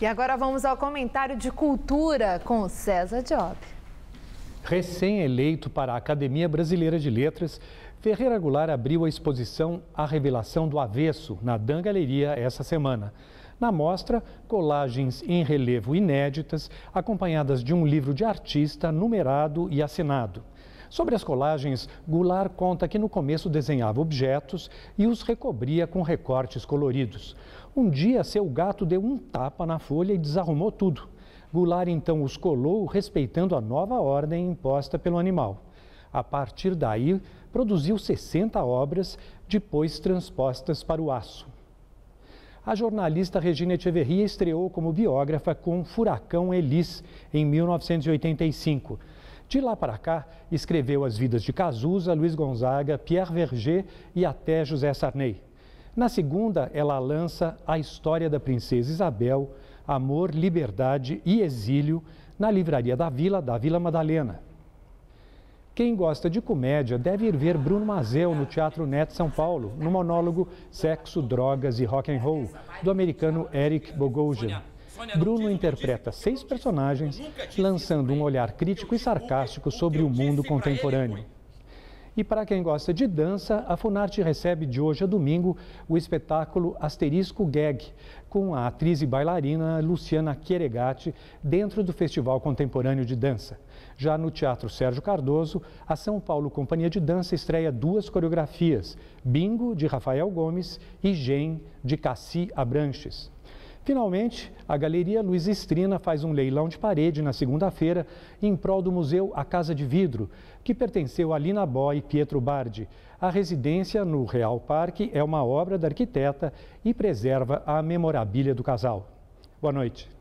E agora vamos ao comentário de cultura com César Job. Recém-eleito para a Academia Brasileira de Letras, Ferreira Goulart abriu a exposição A Revelação do Avesso na Dan Galeria essa semana. Na mostra, colagens em relevo inéditas, acompanhadas de um livro de artista numerado e assinado. Sobre as colagens, Goulart conta que no começo desenhava objetos e os recobria com recortes coloridos. Um dia, seu gato deu um tapa na folha e desarrumou tudo. Goulart então os colou, respeitando a nova ordem imposta pelo animal. A partir daí, produziu 60 obras, depois transpostas para o aço. A jornalista Regina Echeverria estreou como biógrafa com Furacão Elis, em 1985. De lá para cá, escreveu as vidas de Cazuza, Luiz Gonzaga, Pierre Verger e até José Sarney. Na segunda, ela lança A História da Princesa Isabel, Amor, Liberdade e Exílio, na Livraria da Vila, da Vila Madalena. Quem gosta de comédia deve ir ver Bruno Mazel no Teatro Net São Paulo, no monólogo Sexo, Drogas e Rock and Roll, do americano Eric Bogosian. Bruno interpreta seis personagens, lançando um olhar crítico e sarcástico sobre o mundo contemporâneo. E para quem gosta de dança, a Funarte recebe de hoje a domingo o espetáculo Asterisco Gag, com a atriz e bailarina Luciana Queregatti, dentro do Festival Contemporâneo de Dança. Já no Teatro Sérgio Cardoso, a São Paulo Companhia de Dança estreia duas coreografias, Bingo, de Rafael Gomes, e Gen, de Cassi Abranches. Finalmente, a Galeria Luiz Estrina faz um leilão de parede na segunda-feira em prol do museu A Casa de Vidro, que pertenceu a Lina Boy e Pietro Bardi. A residência no Real Parque é uma obra da arquiteta e preserva a memorabilia do casal. Boa noite.